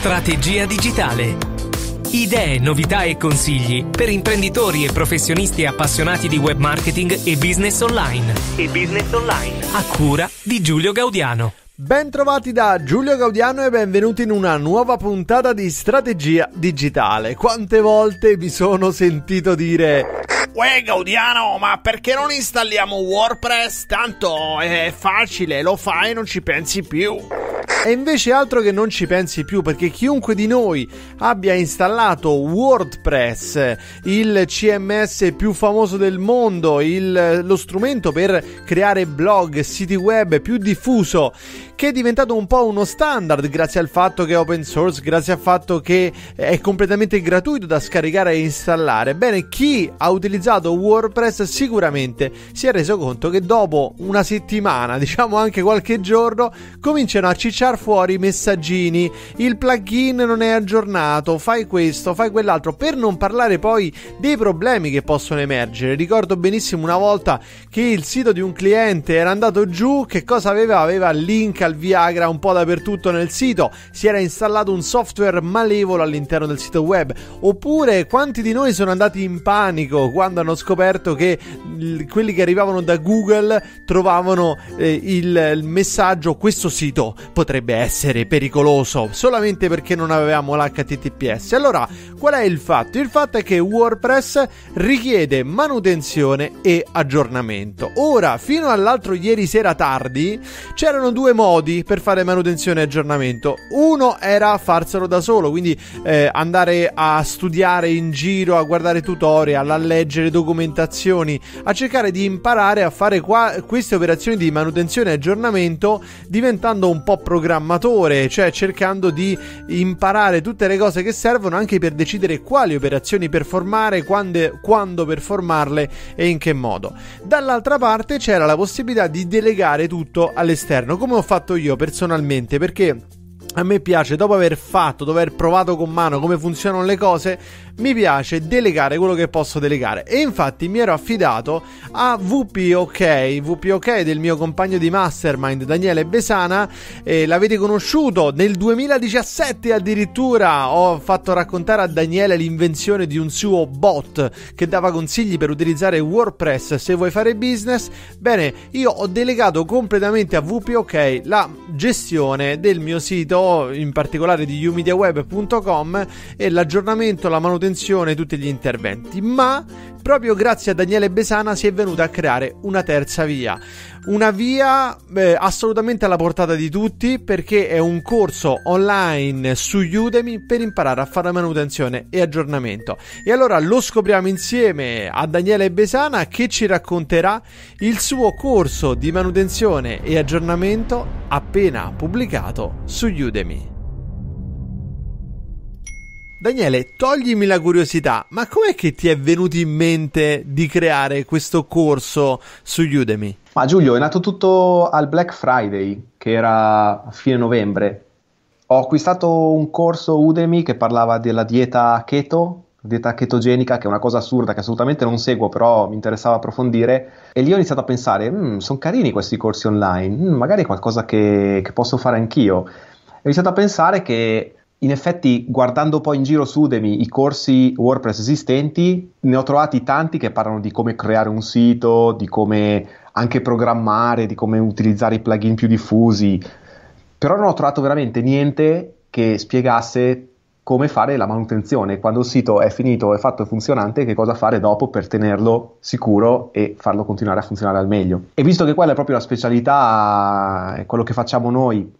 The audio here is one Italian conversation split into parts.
Strategia digitale. Idee, novità e consigli per imprenditori e professionisti appassionati di web marketing e business online. E business online. A cura di Giulio Gaudiano. Bentrovati da Giulio Gaudiano e benvenuti in una nuova puntata di Strategia digitale. Quante volte vi sono sentito dire Uè Gaudiano, oh, ma perché non installiamo WordPress? Tanto è facile, lo fai e non ci pensi più. E invece altro che non ci pensi più, perché chiunque di noi abbia installato WordPress, il CMS più famoso del mondo, il, lo strumento per creare blog, siti web più diffuso, che è diventato un po' uno standard grazie al fatto che è open source, grazie al fatto che è completamente gratuito da scaricare e installare. Bene, chi ha utilizzato WordPress sicuramente si è reso conto che dopo una settimana, diciamo anche qualche giorno, cominciano a cicciar fuori i messaggini, il plugin non è aggiornato, fai questo, fai quell'altro, per non parlare poi dei problemi che possono emergere. Ricordo benissimo una volta che il sito di un cliente era andato giù, che cosa aveva? Aveva link al al Viagra un po' dappertutto nel sito, si era installato un software malevolo all'interno del sito web, oppure quanti di noi sono andati in panico quando hanno scoperto che quelli che arrivavano da Google trovavano eh, il, il messaggio questo sito potrebbe essere pericoloso solamente perché non avevamo l'HTTPS. Allora, qual è il fatto? Il fatto è che WordPress richiede manutenzione e aggiornamento. Ora, fino all'altro ieri sera tardi, c'erano due modi modi per fare manutenzione e aggiornamento. Uno era farselo da solo, quindi eh, andare a studiare in giro, a guardare tutorial, a leggere documentazioni, a cercare di imparare a fare qua- queste operazioni di manutenzione e aggiornamento diventando un po' programmatore, cioè cercando di imparare tutte le cose che servono anche per decidere quali operazioni performare, quando, quando performarle e in che modo. Dall'altra parte c'era la possibilità di delegare tutto all'esterno, come ho fatto fatto io personalmente perché a me piace dopo aver fatto, dover provato con mano come funzionano le cose, mi piace delegare quello che posso delegare. E infatti mi ero affidato a VPOK, VPOK del mio compagno di mastermind Daniele Besana. Eh, l'avete conosciuto nel 2017 addirittura. Ho fatto raccontare a Daniele l'invenzione di un suo bot che dava consigli per utilizzare WordPress se vuoi fare business. Bene, io ho delegato completamente a VPOK la gestione del mio sito, in particolare di umediaweb.com e l'aggiornamento, la manutenzione attenzione tutti gli interventi, ma proprio grazie a Daniele Besana si è venuta a creare una terza via. Una via eh, assolutamente alla portata di tutti perché è un corso online su Udemy per imparare a fare manutenzione e aggiornamento. E allora lo scopriamo insieme a Daniele Besana che ci racconterà il suo corso di manutenzione e aggiornamento appena pubblicato su Udemy. Daniele, toglimi la curiosità, ma com'è che ti è venuto in mente di creare questo corso su Udemy? Ma Giulio, è nato tutto al Black Friday, che era a fine novembre. Ho acquistato un corso Udemy che parlava della dieta keto, dieta chetogenica, che è una cosa assurda che assolutamente non seguo, però mi interessava approfondire. E lì ho iniziato a pensare, mm, sono carini questi corsi online, mh, mm, magari è qualcosa che, che posso fare anch'io. ho iniziato a pensare che in effetti guardando poi in giro su Udemy i corsi WordPress esistenti, ne ho trovati tanti che parlano di come creare un sito, di come anche programmare, di come utilizzare i plugin più diffusi, però non ho trovato veramente niente che spiegasse come fare la manutenzione, quando il sito è finito, è fatto e funzionante, che cosa fare dopo per tenerlo sicuro e farlo continuare a funzionare al meglio. E visto che quella è proprio la specialità, è quello che facciamo noi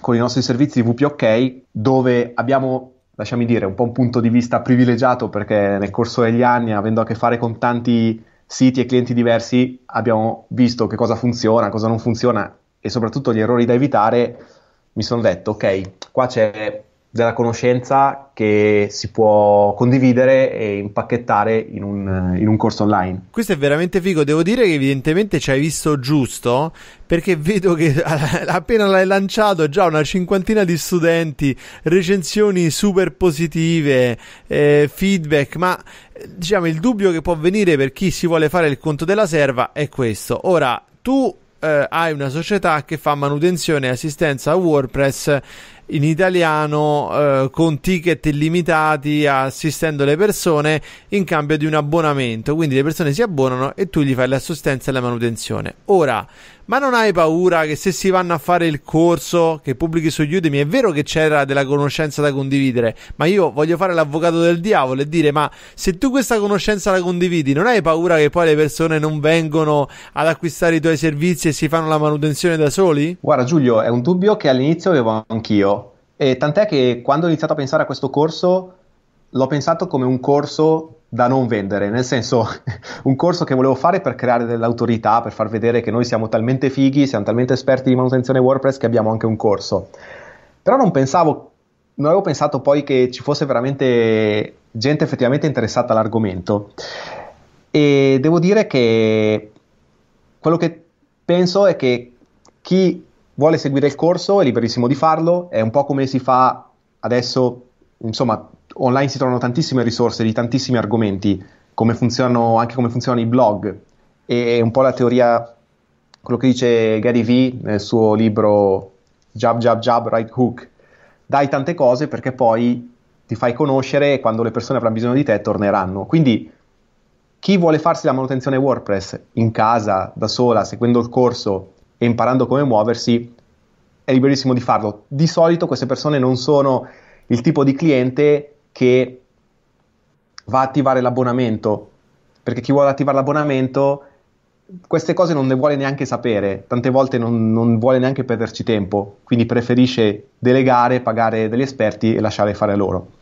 con i nostri servizi di WPOK dove abbiamo lasciami dire un po' un punto di vista privilegiato perché nel corso degli anni avendo a che fare con tanti siti e clienti diversi abbiamo visto che cosa funziona, cosa non funziona e soprattutto gli errori da evitare mi sono detto ok qua c'è della conoscenza che si può condividere e impacchettare in un, in un, corso online. Questo è veramente figo, devo dire che evidentemente ci hai visto giusto perché vedo che appena l'hai lanciato già una cinquantina di studenti, recensioni super positive, eh, feedback, ma eh, diciamo il dubbio che può venire per chi si vuole fare il conto della serva è questo. Ora, tu eh, hai una società che fa manutenzione e assistenza a WordPress in italiano eh, con ticket illimitati assistendo le persone in cambio di un abbonamento. Quindi le persone si abbonano e tu gli fai l'assistenza e la manutenzione. Ora, ma non hai paura che se si vanno a fare il corso che pubblichi su Udemy, è vero che c'era della conoscenza da condividere, ma io voglio fare l'avvocato del diavolo e dire: ma se tu questa conoscenza la condividi, non hai paura che poi le persone non vengono ad acquistare i tuoi servizi e si fanno la manutenzione da soli? Guarda, Giulio, è un dubbio che all'inizio avevo anch'io. E tant'è che quando ho iniziato a pensare a questo corso, l'ho pensato come un corso da non vendere, nel senso un corso che volevo fare per creare dell'autorità, per far vedere che noi siamo talmente fighi, siamo talmente esperti di manutenzione WordPress che abbiamo anche un corso. Però non pensavo, non avevo pensato poi che ci fosse veramente gente effettivamente interessata all'argomento. E devo dire che quello che penso è che chi vuole seguire il corso è liberissimo di farlo, è un po' come si fa adesso insomma, online si trovano tantissime risorse di tantissimi argomenti, come anche come funzionano i blog, e un po' la teoria, quello che dice Gary Vee nel suo libro Jab, Jab, Jab, Right Hook, dai tante cose perché poi ti fai conoscere e quando le persone avranno bisogno di te torneranno. Quindi chi vuole farsi la manutenzione WordPress in casa, da sola, seguendo il corso e imparando come muoversi, è liberissimo di farlo. Di solito queste persone non sono il tipo di cliente che va a attivare l'abbonamento, perché chi vuole attivare l'abbonamento queste cose non le vuole neanche sapere, tante volte non, non, vuole neanche perderci tempo, quindi preferisce delegare, pagare degli esperti e lasciare fare loro.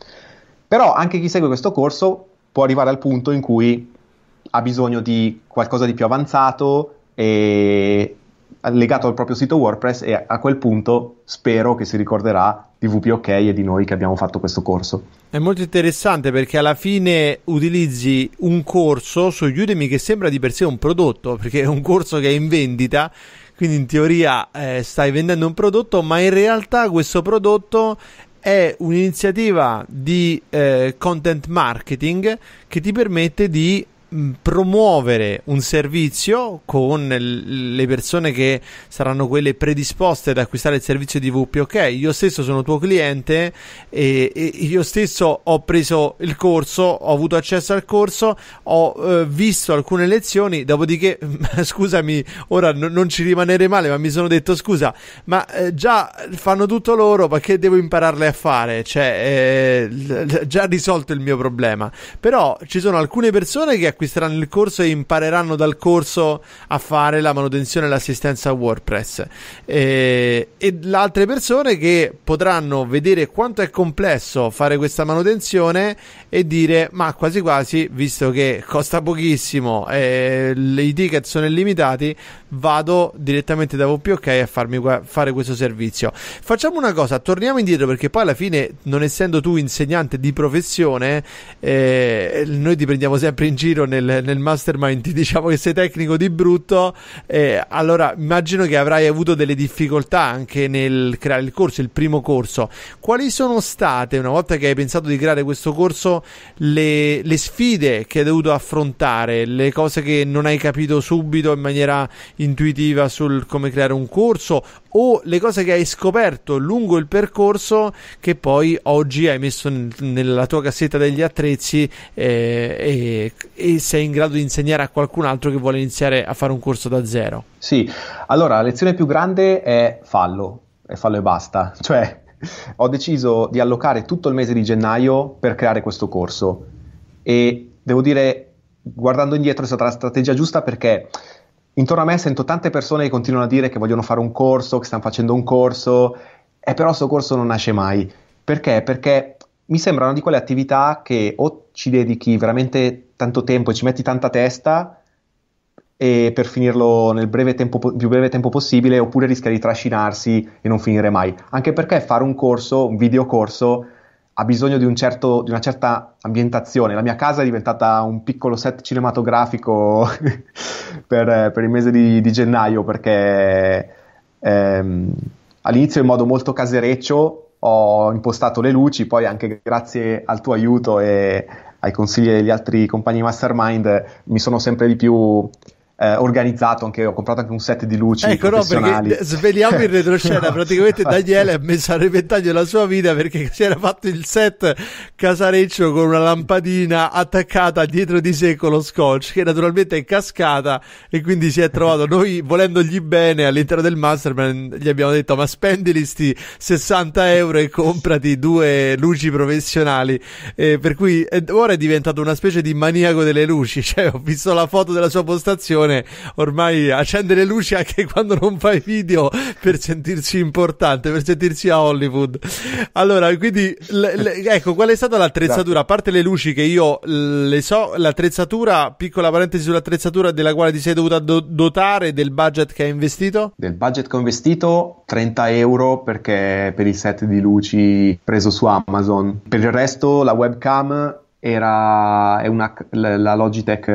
Però anche chi segue questo corso può arrivare al punto in cui ha bisogno di qualcosa di più avanzato e legato al proprio sito WordPress e a quel punto spero che si ricorderà di VPOK e di noi che abbiamo fatto questo corso. È molto interessante perché alla fine utilizzi un corso su Udemy che sembra di per sé un prodotto, perché è un corso che è in vendita, quindi in teoria eh, stai vendendo un prodotto, ma in realtà questo prodotto è un'iniziativa di eh, content marketing che ti permette di Mm, promuovere un servizio con le persone che saranno quelle predisposte ad acquistare il servizio di Ok, Io stesso sono tuo cliente e, e io stesso ho preso il corso, ho avuto accesso al corso, ho eh, visto alcune lezioni, dopodiché scusami, ora n- non ci rimanere male, ma mi sono detto scusa, ma eh, già fanno tutto loro, perché devo impararle a fare? Cioè, eh, l- l- già risolto il mio problema. Però ci sono alcune persone che acquistano acquisteranno il corso e impareranno dal corso a fare la manutenzione e l'assistenza WordPress. E, e le altre persone che potranno vedere quanto è complesso fare questa manutenzione e dire ma quasi quasi, visto che costa pochissimo e i ticket sono illimitati, vado direttamente da WPOK a farmi fare questo servizio. Facciamo una cosa, torniamo indietro perché poi alla fine, non essendo tu insegnante di professione, eh, noi ti prendiamo sempre in giro nel, nel mastermind ti diciamo che sei tecnico di brutto, eh, allora immagino che avrai avuto delle difficoltà anche nel creare il corso, il primo corso. Quali sono state, una volta che hai pensato di creare questo corso, le, le sfide che hai dovuto affrontare, le cose che non hai capito subito in maniera intuitiva sul come creare un corso o le cose che hai scoperto lungo il percorso che poi oggi hai messo n- nella tua cassetta degli attrezzi eh, e, e sei in grado di insegnare a qualcun altro che vuole iniziare a fare un corso da zero. Sì, allora la lezione più grande è fallo, è fallo e basta, cioè ho deciso di allocare tutto il mese di gennaio per creare questo corso e devo dire, guardando indietro, è stata la strategia giusta perché intorno a me sento tante persone che continuano a dire che vogliono fare un corso, che stanno facendo un corso, e però questo corso non nasce mai. Perché? Perché mi sembra una di quelle attività che o ci dedichi veramente tanto tempo e ci metti tanta testa e per finirlo nel breve tempo, più breve tempo possibile oppure rischia di trascinarsi e non finire mai. Anche perché fare un corso, un videocorso, ha bisogno di, un certo, di, una certa ambientazione. La mia casa è diventata un piccolo set cinematografico per, per, il mese di, di gennaio perché ehm, all'inizio in modo molto casereccio ho impostato le luci, poi anche grazie al tuo aiuto e ai consigli degli altri compagni mastermind mi sono sempre di più eh, organizzato anche, ho comprato anche un set di luci ecco no, sveliamo in retroscena praticamente Daniele ha messo a repentaglio la sua vita perché si era fatto il set casareccio con una lampadina attaccata dietro di sé con lo scotch che naturalmente è cascata e quindi si è trovato noi volendogli bene all'interno del mastermind gli abbiamo detto ma spendili sti 60 euro e comprati due luci professionali eh, per cui ora è diventato una specie di maniaco delle luci cioè ho visto la foto della sua postazione Leone ormai accende le luci anche quando non fai video per sentirsi importante, per sentirsi a Hollywood. Allora, quindi, le, le, ecco, qual è stata l'attrezzatura? A parte le luci che io le so, l'attrezzatura, piccola parentesi sull'attrezzatura della quale ti sei dovuta do- dotare del budget che hai investito? Del budget che ho investito 30 euro perché per il set di luci preso su Amazon. Per il resto la webcam era una, la Logitech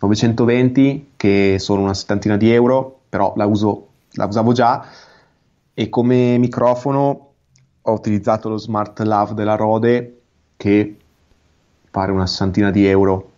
920 eh, che sono una settantina di euro, però la, uso, la usavo già e come microfono ho utilizzato lo Smart Lav della Rode che pare una sessantina di euro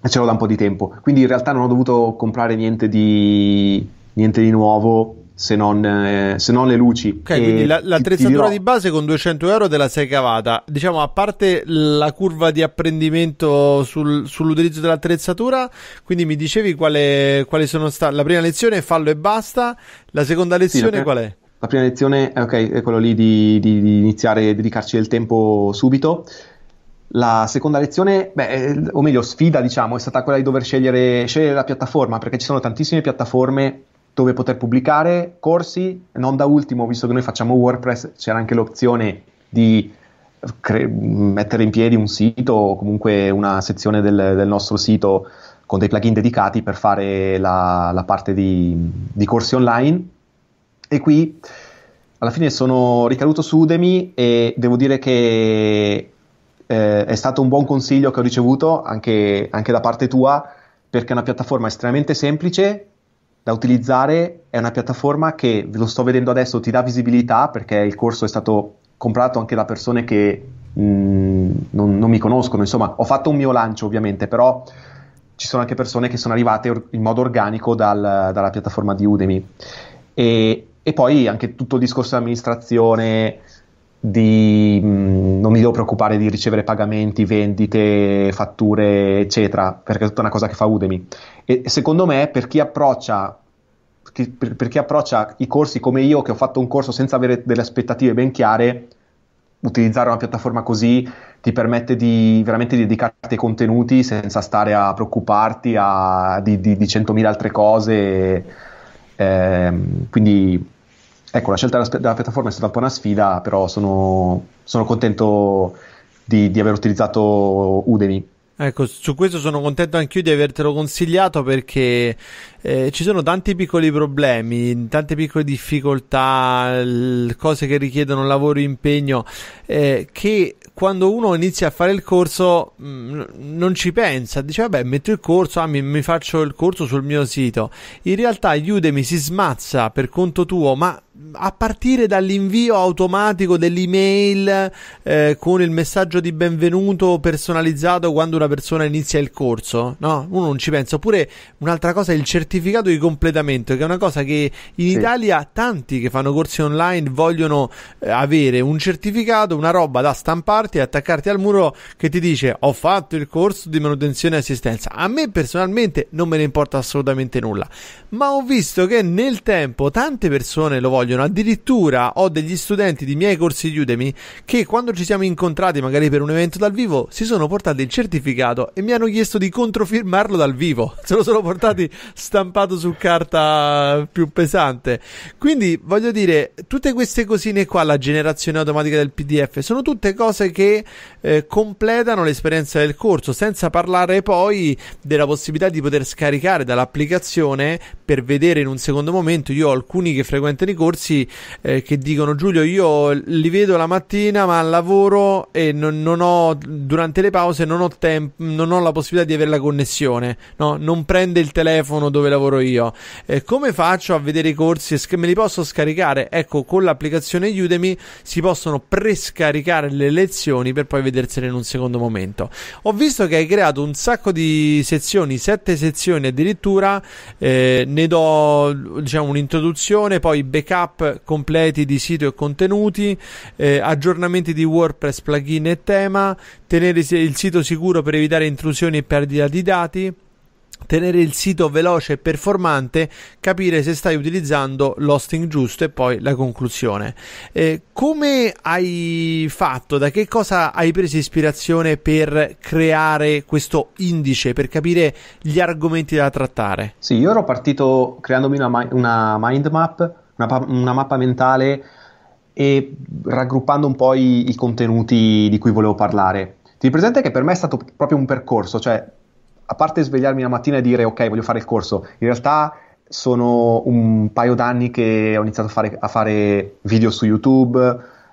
e ce l'ho da un po' di tempo, quindi in realtà non ho dovuto comprare niente di, niente di nuovo se non, eh, se non le luci. Ok, e quindi la, l'attrezzatura di base con 200 euro te la sei cavata. Diciamo, a parte la curva di apprendimento sul, sull'utilizzo dell'attrezzatura, quindi mi dicevi quale, quale sono state... La prima lezione è fallo e basta, la seconda lezione sì, la prima, qual è? La prima lezione è, eh, okay, è quello lì di, di, di iniziare a dedicarci del tempo subito. La seconda lezione, beh, o meglio, sfida, diciamo, è stata quella di dover scegliere, scegliere, la piattaforma, perché ci sono tantissime piattaforme dove poter pubblicare corsi. Non da ultimo, visto che noi facciamo WordPress, c'era anche l'opzione di cre- mettere in piedi un sito o comunque una sezione del, del, nostro sito con dei plugin dedicati per fare la, la parte di, di, corsi online. E qui alla fine sono ricaduto su Udemy e devo dire che eh, è stato un buon consiglio che ho ricevuto anche, anche da parte tua perché è una piattaforma estremamente semplice da utilizzare è una piattaforma che, ve lo sto vedendo adesso, ti dà visibilità perché il corso è stato comprato anche da persone che mh, mm, non, non mi conoscono. Insomma, ho fatto un mio lancio ovviamente, però ci sono anche persone che sono arrivate in modo organico dal, dalla piattaforma di Udemy. E, e, poi anche tutto il discorso di amministrazione, di, mh, mm, non mi devo preoccupare di ricevere pagamenti, vendite, fatture, eccetera, perché è tutta una cosa che fa Udemy. E secondo me, per chi approccia, per, per chi approccia i corsi come io, che ho fatto un corso senza avere delle aspettative ben chiare, utilizzare una piattaforma così ti permette di veramente dedicarti ai contenuti senza stare a preoccuparti a, di, di, di 100.000 altre cose. Eh, quindi ecco, la scelta della, della, piattaforma è stata un po' una sfida, però sono, sono contento di, di aver utilizzato Udemy. Ecco, su questo sono contento anch'io di avertelo consigliato perché eh, ci sono tanti piccoli problemi, tante piccole difficoltà, l- cose che richiedono lavoro e impegno eh, che quando uno inizia a fare il corso mh, mm, non ci pensa, dice vabbè metto il corso, ah, mi, mi faccio il corso sul mio sito. In realtà Udemy si smazza per conto tuo, ma a partire dall'invio automatico dell'email eh, con il messaggio di benvenuto personalizzato quando una persona inizia il corso, no? Uno non ci pensa. Oppure un'altra cosa è il certificato di completamento, che è una cosa che in sì. Italia tanti che fanno corsi online vogliono eh, avere un certificato, una roba da stamparti e attaccarti al muro che ti dice ho fatto il corso di manutenzione e assistenza. A me personalmente non me ne importa assolutamente nulla, ma ho visto che nel tempo tante persone lo vogliono vogliono. Addirittura ho degli studenti di miei corsi di Udemy che quando ci siamo incontrati, magari per un evento dal vivo, si sono portati il certificato e mi hanno chiesto di controfirmarlo dal vivo. Se lo sono portati stampato su carta più pesante. Quindi voglio dire, tutte queste cosine qua, la generazione automatica del PDF, sono tutte cose che eh, completano l'esperienza del corso, senza parlare poi della possibilità di poter scaricare dall'applicazione per vedere in un secondo momento. Io ho alcuni che frequentano i corsi eh, che dicono Giulio, io li vedo la mattina ma lavoro e non, non ho, durante le pause non ho, temp- non ho la possibilità di avere la connessione, no? non prende il telefono dove lavoro io. Eh, come faccio a vedere i corsi? Sch- me li posso scaricare? Ecco, con l'applicazione Udemy si possono prescaricare le lezioni per poi vedersene in un secondo momento. Ho visto che hai creato un sacco di sezioni, sette sezioni addirittura. Eh, ne do diciamo, un'introduzione, poi backup completi di sito e contenuti, eh, aggiornamenti di WordPress, plugin e tema, tenere il sito sicuro per evitare intrusioni e perdita di dati tenere il sito veloce e performante, capire se stai utilizzando l'hosting giusto e poi la conclusione. Eh, come hai fatto? Da che cosa hai preso ispirazione per creare questo indice, per capire gli argomenti da trattare? Sì, io ero partito creandomi una, una mind map, una, una mappa mentale e raggruppando un po' i, i contenuti di cui volevo parlare. Ti presente che per me è stato proprio un percorso, cioè a parte svegliarmi la mattina e dire ok voglio fare il corso, in realtà sono un paio d'anni che ho iniziato a fare, a fare video su YouTube,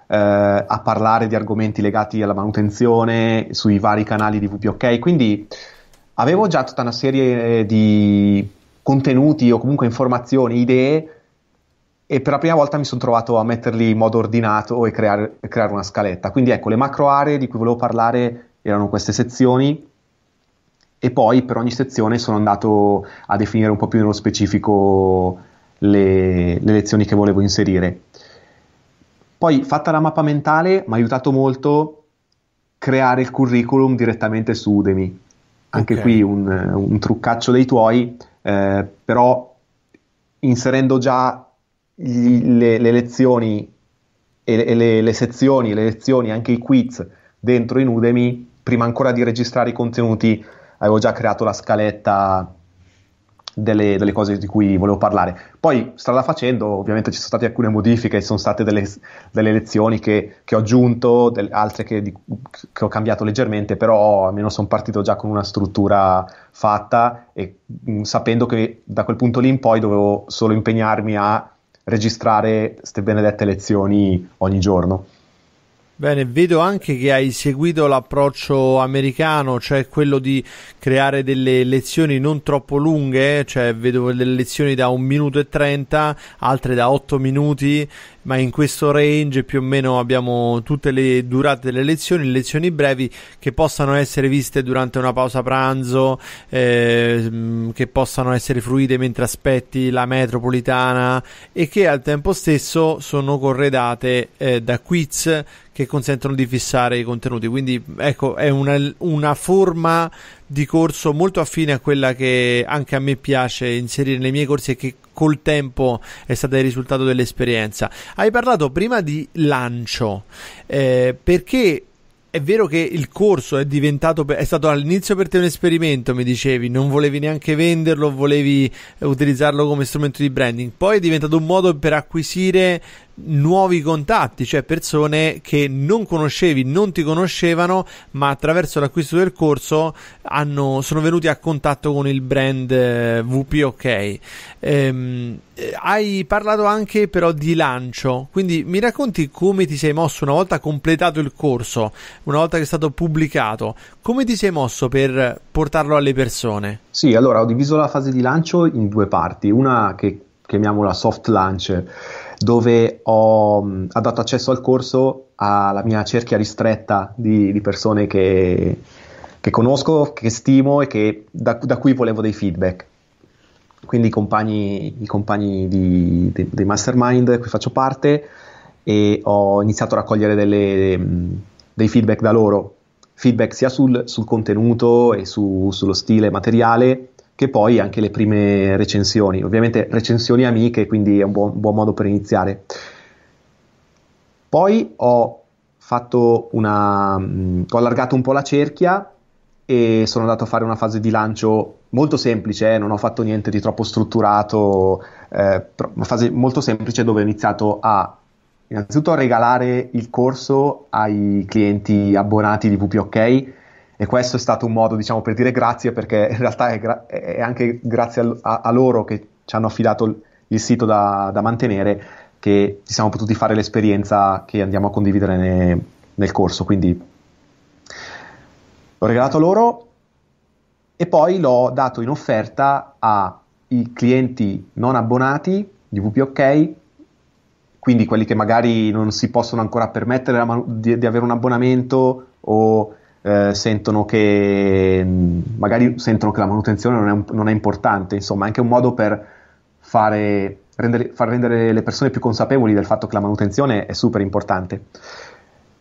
eh, a parlare di argomenti legati alla manutenzione sui vari canali di VPOK, quindi avevo già tutta una serie di contenuti o comunque informazioni, idee e per la prima volta mi sono trovato a metterli in modo ordinato e creare, creare, una scaletta. Quindi ecco, le macro aree di cui volevo parlare erano queste sezioni e poi per ogni sezione sono andato a definire un po' più nello specifico le, le lezioni che volevo inserire. Poi fatta la mappa mentale mi ha aiutato molto creare il curriculum direttamente su Udemy. Anche okay. qui un, un, truccaccio dei tuoi, eh, però inserendo già gli, le, le, lezioni e le, le, le, sezioni, le lezioni, anche i quiz dentro in Udemy, prima ancora di registrare i contenuti avevo già creato la scaletta delle, delle, cose di cui volevo parlare. Poi, strada facendo, ovviamente ci sono state alcune modifiche, ci sono state delle, delle lezioni che, che, ho aggiunto, del, altre che, di, che, ho cambiato leggermente, però almeno sono partito già con una struttura fatta e mh, mm, sapendo che da quel punto lì in poi dovevo solo impegnarmi a registrare queste benedette lezioni ogni giorno. Bene, vedo anche che hai seguito l'approccio americano, cioè quello di creare delle lezioni non troppo lunghe, cioè vedo delle lezioni da un minuto e trenta, altre da otto minuti, ma in questo range più o meno abbiamo tutte le durate delle lezioni, lezioni brevi che possano essere viste durante una pausa pranzo, eh, che possano essere fruite mentre aspetti la metropolitana e che al tempo stesso sono corredate eh, da quiz che consentono di fissare i contenuti. Quindi ecco, è una, una forma di corso molto affine a quella che anche a me piace inserire nei miei corsi e che col tempo è stata il risultato dell'esperienza. Hai parlato prima di lancio, eh, perché è vero che il corso è diventato è stato all'inizio per te un esperimento, mi dicevi, non volevi neanche venderlo, volevi utilizzarlo come strumento di branding. Poi è diventato un modo per acquisire nuovi contatti, cioè persone che non conoscevi, non ti conoscevano, ma attraverso l'acquisto del corso hanno, sono venuti a contatto con il brand eh, OK. Ehm, eh, hai parlato anche però di lancio, quindi mi racconti come ti sei mosso una volta completato il corso, una volta che è stato pubblicato, come ti sei mosso per portarlo alle persone? Sì, allora ho diviso la fase di lancio in due parti, una che chiamiamola soft launch dove ho, mh, mm, dato accesso al corso alla mia cerchia ristretta di, di persone che, che, conosco, che stimo e che, da, da, cui volevo dei feedback. Quindi i compagni, i compagni di, di, di Mastermind di cui faccio parte e ho iniziato a raccogliere delle, mm, dei feedback da loro, feedback sia sul, sul contenuto e su, sullo stile materiale che poi anche le prime recensioni. Ovviamente recensioni amiche, quindi è un buon, buon modo per iniziare. Poi ho, una, mm, ho allargato un po' la cerchia e sono andato a fare una fase di lancio molto semplice, eh? non ho fatto niente di troppo strutturato, eh, una fase molto semplice dove ho iniziato a innanzitutto a regalare il corso ai clienti abbonati di WPOK e questo è stato un modo diciamo, per dire grazie perché in realtà è, gra- è anche grazie a, a, loro che ci hanno affidato il, il sito da, da, mantenere che ci siamo potuti fare l'esperienza che andiamo a condividere ne, nel corso quindi l'ho regalato loro e poi l'ho dato in offerta ai clienti non abbonati di VPOK quindi quelli che magari non si possono ancora permettere di, di avere un abbonamento o eh, sentono che mm, magari sentono che la manutenzione non è, un, non è importante, insomma, è anche un modo per fare, rendere, far rendere le persone più consapevoli del fatto che la manutenzione è super importante.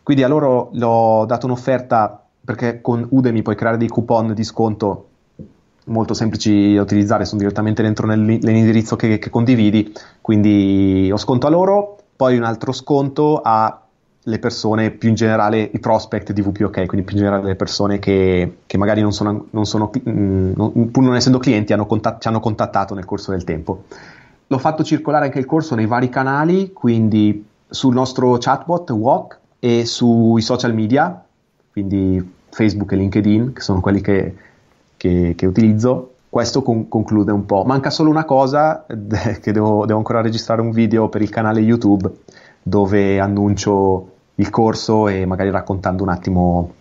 Quindi a loro l'ho dato un'offerta perché con Udemy puoi creare dei coupon di sconto molto semplici da utilizzare, sono direttamente dentro nell'indirizzo che, che condividi, quindi ho sconto a loro, poi un altro sconto a le persone più in generale, i prospect di VPOK, quindi più in generale le persone che, che magari non sono, non sono mm, non, pur non essendo clienti, hanno contat- ci hanno contattato nel corso del tempo. L'ho fatto circolare anche il corso nei vari canali, quindi sul nostro chatbot Walk e sui social media, quindi Facebook e LinkedIn, che sono quelli che, che, che utilizzo. Questo con- conclude un po'. Manca solo una cosa, che devo, devo ancora registrare un video per il canale YouTube dove annuncio il corso e magari raccontando un attimo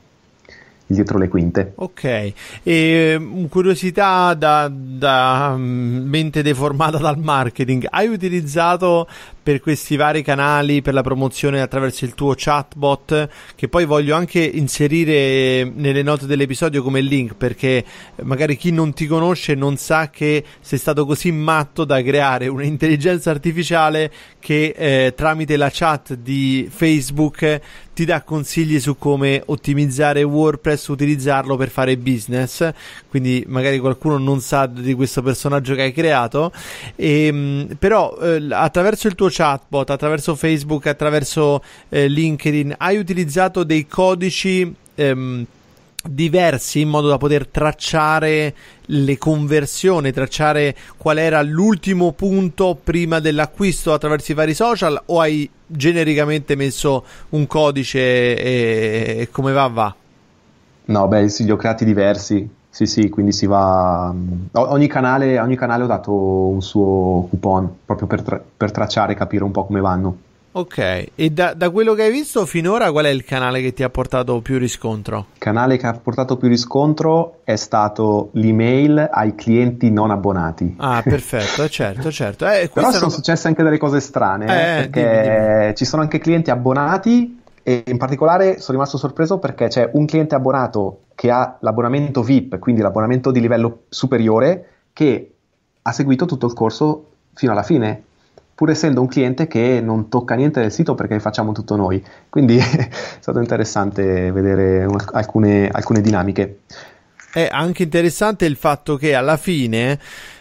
dietro le quinte. Ok, e, mm, curiosità da, da, mm, mente deformata dal marketing, hai utilizzato per questi vari canali, per la promozione attraverso il tuo chatbot, che poi voglio anche inserire nelle note dell'episodio come link, perché magari chi non ti conosce non sa che sei stato così matto da creare un'intelligenza artificiale che eh, tramite la chat di Facebook ti dà consigli su come ottimizzare WordPress, utilizzarlo per fare business. Quindi magari qualcuno non sa di questo personaggio che hai creato, e, ehm, però eh, attraverso il tuo chatbot, attraverso Facebook, attraverso eh, LinkedIn, hai utilizzato dei codici ehm, diversi in modo da poter tracciare le conversioni, tracciare qual era l'ultimo punto prima dell'acquisto attraverso i vari social o hai genericamente messo un codice e, e come va va? No, beh, sì, li ho creati diversi sì, sì, quindi si va. Ogni canale, ogni canale ho dato un suo coupon proprio per, tra- per tracciare e capire un po' come vanno. Ok, e da, da, quello che hai visto finora qual è il canale che ti ha portato più riscontro? Il canale che ha portato più riscontro è stato l'email ai clienti non abbonati. Ah, perfetto, certo, certo. Eh, Però sono non... successe anche delle cose strane, eh, eh, perché dimmi, dimmi. ci sono anche clienti abbonati e in particolare sono rimasto sorpreso perché c'è un cliente abbonato che ha l'abbonamento VIP, quindi l'abbonamento di livello superiore, che ha seguito tutto il corso fino alla fine, pur essendo un cliente che non tocca niente del sito perché facciamo tutto noi. Quindi è stato interessante vedere alcune, alcune dinamiche. È anche interessante il fatto che alla fine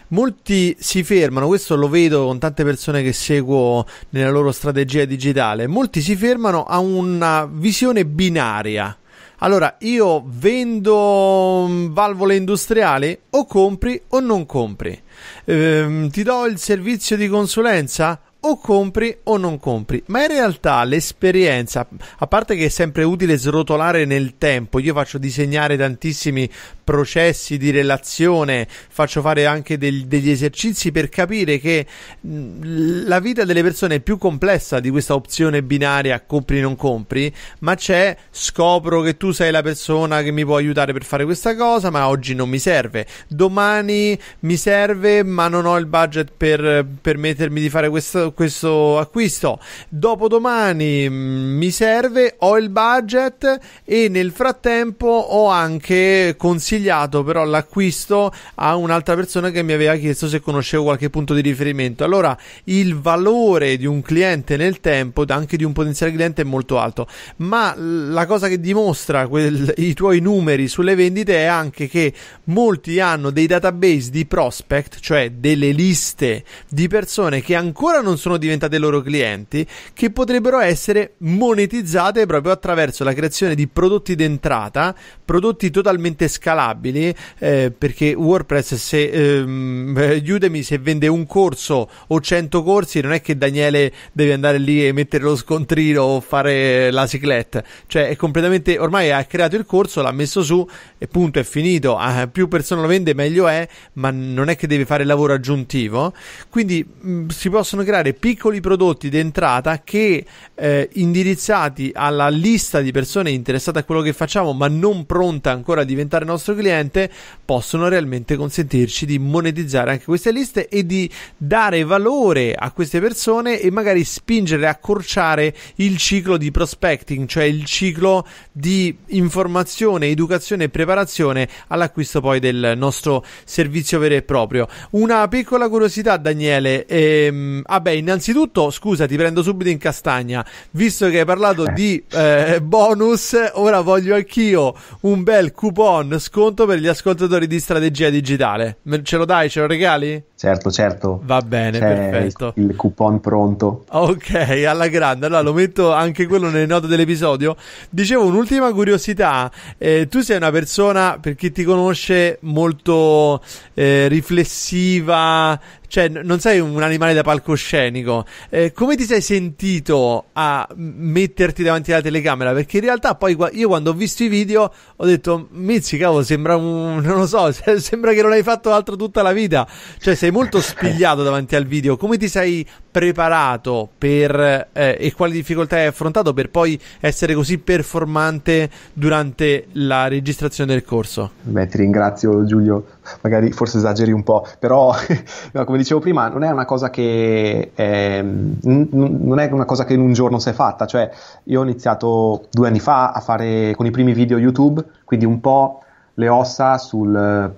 molti si fermano, questo lo vedo con tante persone che seguo nella loro strategia digitale, molti si fermano a una visione binaria. Allora, io vendo mm, valvole industriali o compri o non compri. Ehm, ti do il servizio di consulenza? o compri o non compri, ma in realtà l'esperienza, a parte che è sempre utile srotolare nel tempo, io faccio disegnare tantissimi processi di relazione, faccio fare anche del, degli esercizi per capire che la vita delle persone è più complessa di questa opzione binaria compri non compri, ma c'è scopro che tu sei la persona che mi può aiutare per fare questa cosa, ma oggi non mi serve, domani mi serve, ma non ho il budget per permettermi di fare questo, questo acquisto, dopodomani mi serve, ho il budget e nel frattempo ho anche consigli consigliato però l'acquisto a un'altra persona che mi aveva chiesto se conoscevo qualche punto di riferimento. Allora il valore di un cliente nel tempo, anche di un potenziale cliente, è molto alto. Ma la cosa che dimostra quel, i tuoi numeri sulle vendite è anche che molti hanno dei database di prospect, cioè delle liste di persone che ancora non sono diventate loro clienti, che potrebbero essere monetizzate proprio attraverso la creazione di prodotti d'entrata, prodotti totalmente scalati affidabili eh, perché WordPress se ehm, Udemy se vende un corso o 100 corsi non è che Daniele deve andare lì e mettere lo scontrino o fare la cicletta cioè è completamente ormai ha creato il corso l'ha messo su e punto è finito ah, più persone lo vende meglio è ma non è che deve fare lavoro aggiuntivo quindi mh, mm, si possono creare piccoli prodotti d'entrata che eh, indirizzati alla lista di persone interessate a quello che facciamo ma non pronta ancora a diventare nostro cliente possono realmente consentirci di monetizzare anche queste liste e di dare valore a queste persone e magari spingere, accorciare il ciclo di prospecting, cioè il ciclo di informazione, educazione e preparazione all'acquisto poi del nostro servizio vero e proprio. Una piccola curiosità, Daniele. Ehm, ah innanzitutto, scusa, ti prendo subito in castagna. Visto che hai parlato di eh, bonus, ora voglio anch'io un bel coupon sconto sconto per gli ascoltatori di strategia digitale. Ce lo dai? Ce lo regali? Certo, certo. Va bene, perfetto. Il, il coupon pronto. Ok, alla grande. Allora lo metto anche quello nelle note dell'episodio. Dicevo un'ultima curiosità. Eh, tu sei una persona, per chi ti conosce, molto eh, riflessiva, cioè non sei un animale da palcoscenico. Eh, come ti sei sentito a metterti davanti alla telecamera? Perché in realtà poi io quando ho visto i video ho detto, mizzi cavolo, sembra un... non lo so, sembra che non hai fatto altro tutta la vita. Cioè, sei molto eh. spigliato davanti al video, come ti sei preparato per, eh, e quali difficoltà hai affrontato per poi essere così performante durante la registrazione del corso? Beh, ti ringrazio Giulio, magari forse esageri un po', però no, come dicevo prima non è una cosa che eh, n- non è una cosa che in un giorno si è fatta, cioè io ho iniziato due anni fa a fare con i primi video YouTube, quindi un po' le ossa sul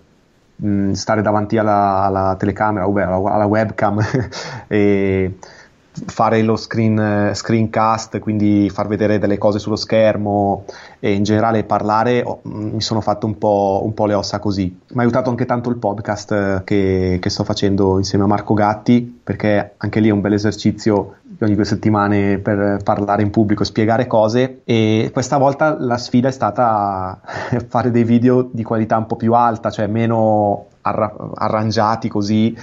mh, mm, stare davanti alla, alla telecamera, o alla, alla webcam e fare lo screen, screencast, quindi far vedere delle cose sullo schermo e in generale parlare, oh, mm, mi sono fatto un po', un po le ossa così. Mi ha aiutato anche tanto il podcast eh, che, che, sto facendo insieme a Marco Gatti, perché anche lì è un bel esercizio ogni due settimane per parlare in pubblico, spiegare cose e questa volta la sfida è stata fare dei video di qualità un po' più alta, cioè meno arra- arrangiati così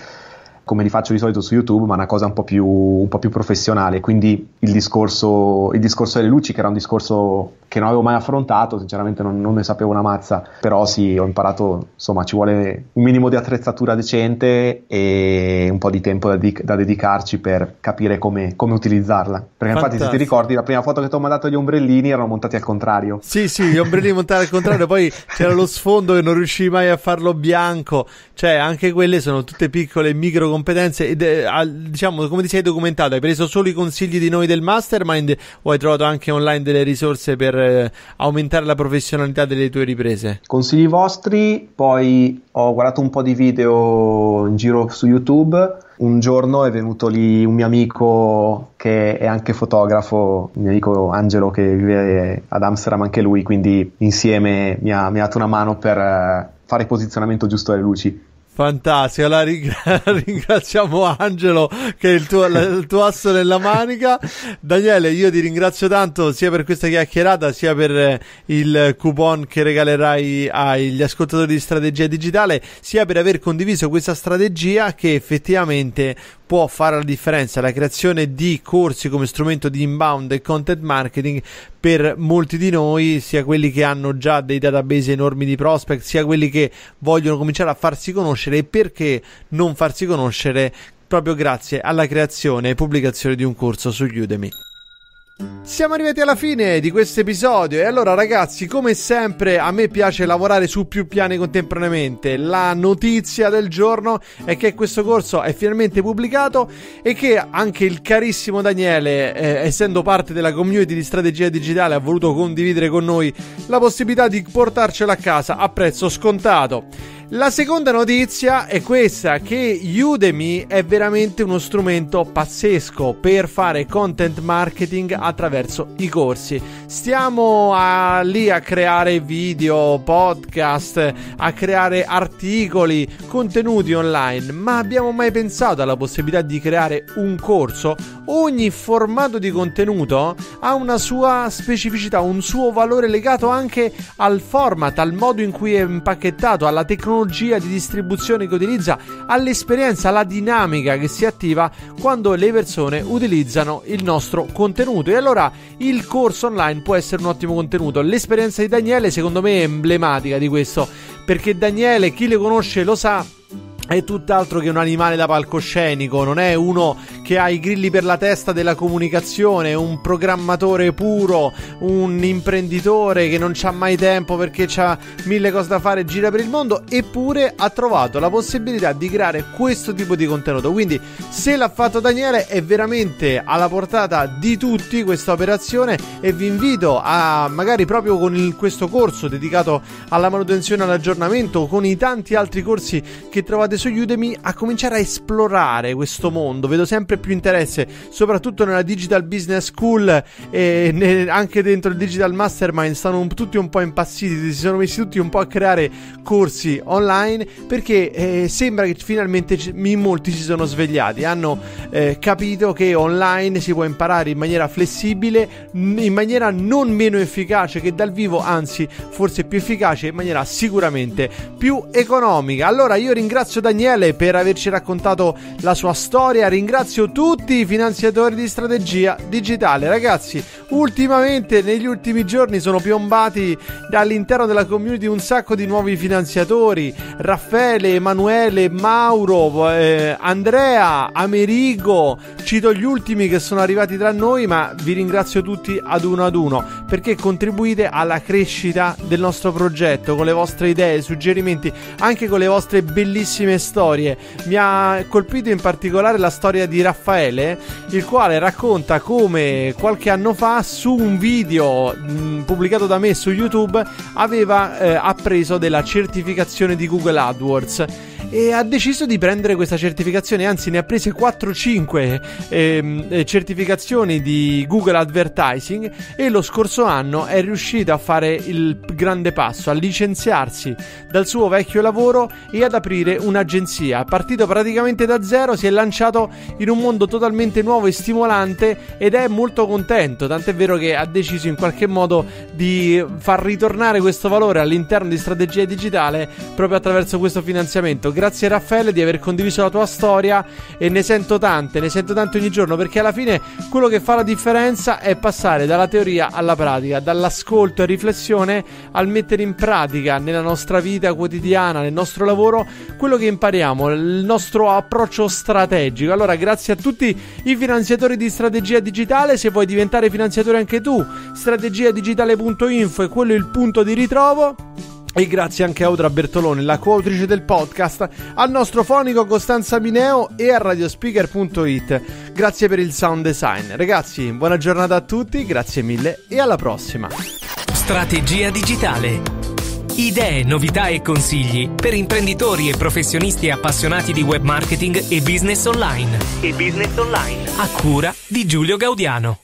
come li faccio di solito su YouTube, ma una cosa un po' più, un po più professionale. Quindi il discorso, il discorso, delle luci, che era un discorso che non avevo mai affrontato, sinceramente non, non ne sapevo una mazza, però sì, ho imparato, insomma, ci vuole un minimo di attrezzatura decente e un po' di tempo da, di, da dedicarci per capire come, come utilizzarla. Perché Fantastico. infatti, se ti ricordi, la prima foto che ti ho mandato gli ombrellini erano montati al contrario. Sì, sì, gli ombrellini montati al contrario, poi c'era lo sfondo e non riuscii mai a farlo bianco, cioè anche quelle sono tutte piccole micro competenze, ed, eh, diciamo, come ti sei documentato? Hai preso solo i consigli di noi del mastermind o hai trovato anche online delle risorse per eh, aumentare la professionalità delle tue riprese? Consigli vostri, poi ho guardato un po' di video in giro su YouTube. Un giorno è venuto lì un mio amico che è anche fotografo, il mio amico Angelo che vive ad Amsterdam anche lui, quindi insieme mi ha, mi ha dato una mano per eh, fare il posizionamento giusto delle luci Fantastico, la ringra- ringraziamo Angelo che è il tuo, la, il tuo, asso nella manica. Daniele, io ti ringrazio tanto sia per questa chiacchierata sia per eh, il coupon che regalerai agli ascoltatori di strategia digitale, sia per aver condiviso questa strategia che effettivamente può fare la differenza. La creazione di corsi come strumento di inbound e content marketing per molti di noi, sia quelli che hanno già dei database enormi di prospect, sia quelli che vogliono cominciare a farsi conoscere e perché non farsi conoscere proprio grazie alla creazione e pubblicazione di un corso su Udemy. Siamo arrivati alla fine di questo episodio e allora ragazzi come sempre a me piace lavorare su più piani contemporaneamente. La notizia del giorno è che questo corso è finalmente pubblicato e che anche il carissimo Daniele, eh, essendo parte della community di strategia digitale, ha voluto condividere con noi la possibilità di portarcelo a casa a prezzo scontato. La seconda notizia è questa, che Udemy è veramente uno strumento pazzesco per fare content marketing attraverso i corsi. Stiamo a, lì a creare video, podcast, a creare articoli, contenuti online, ma abbiamo mai pensato alla possibilità di creare un corso? Ogni formato di contenuto ha una sua specificità, un suo valore legato anche al format, al modo in cui è impacchettato, alla tecnologia tecnologia di distribuzione che utilizza, all'esperienza, alla dinamica che si attiva quando le persone utilizzano il nostro contenuto. E allora il corso online può essere un ottimo contenuto. L'esperienza di Daniele secondo me è emblematica di questo, perché Daniele, chi le conosce lo sa, è tutt'altro che un animale da palcoscenico, non è uno che ha i grilli per la testa della comunicazione, un programmatore puro, un imprenditore che non c'ha mai tempo perché ha mille cose da fare, gira per il mondo, eppure ha trovato la possibilità di creare questo tipo di contenuto. Quindi se l'ha fatto Daniele è veramente alla portata di tutti questa operazione e vi invito a magari proprio con il, questo corso dedicato alla manutenzione e all'aggiornamento, con i tanti altri corsi che trovate interessante su Udemy a cominciare a esplorare questo mondo. Vedo sempre più interesse, soprattutto nella Digital Business School e ne, anche dentro il Digital Mastermind stanno un, tutti un po' impazziti, si sono messi tutti un po' a creare corsi online perché eh, sembra che finalmente ci, molti si sono svegliati, hanno eh, capito che online si può imparare in maniera flessibile, in maniera non meno efficace che dal vivo, anzi forse più efficace, in maniera sicuramente più economica. Allora io ringrazio Daniele per averci raccontato la sua storia. Ringrazio tutti i finanziatori di strategia digitale. Ragazzi, ultimamente negli ultimi giorni sono piombati dall'interno della community un sacco di nuovi finanziatori. Raffaele, Emanuele, Mauro, eh, Andrea, Amerigo. Cito gli ultimi che sono arrivati tra noi, ma vi ringrazio tutti ad uno ad uno perché contribuite alla crescita del nostro progetto con le vostre idee, suggerimenti, anche con le vostre bellissime bellissime storie. Mi ha colpito in particolare la storia di Raffaele, il quale racconta come qualche anno fa su un video mh, mm, pubblicato da me su YouTube aveva eh, appreso della certificazione di Google AdWords e ha deciso di prendere questa certificazione, anzi ne ha prese 4-5 ehm, eh, certificazioni di Google Advertising e lo scorso anno è riuscita a fare il grande passo, a licenziarsi dal suo vecchio lavoro e ad aprire un'agenzia. Partito praticamente da zero, si è lanciato in un mondo totalmente nuovo e stimolante ed è molto contento, tant'è vero che ha deciso in qualche modo di far ritornare questo valore all'interno di strategia digitale proprio attraverso questo finanziamento grazie Raffaele di aver condiviso la tua storia e ne sento tante, ne sento tante ogni giorno perché alla fine quello che fa la differenza è passare dalla teoria alla pratica, dall'ascolto e riflessione al mettere in pratica nella nostra vita quotidiana, nel nostro lavoro, quello che impariamo, il nostro approccio strategico. Allora grazie a tutti i finanziatori di strategia digitale, se vuoi diventare finanziatore anche tu, strategiadigitale.info è quello il punto di ritrovo. E grazie anche a Audra Bertolone, la coautrice del podcast, al nostro fonico Costanza Mineo e a radiospeaker.it. Grazie per il sound design. Ragazzi, buona giornata a tutti, grazie mille e alla prossima. Strategia digitale. Idee, novità e consigli per imprenditori e professionisti appassionati di web marketing e business online. E business online. A cura di Giulio Gaudiano.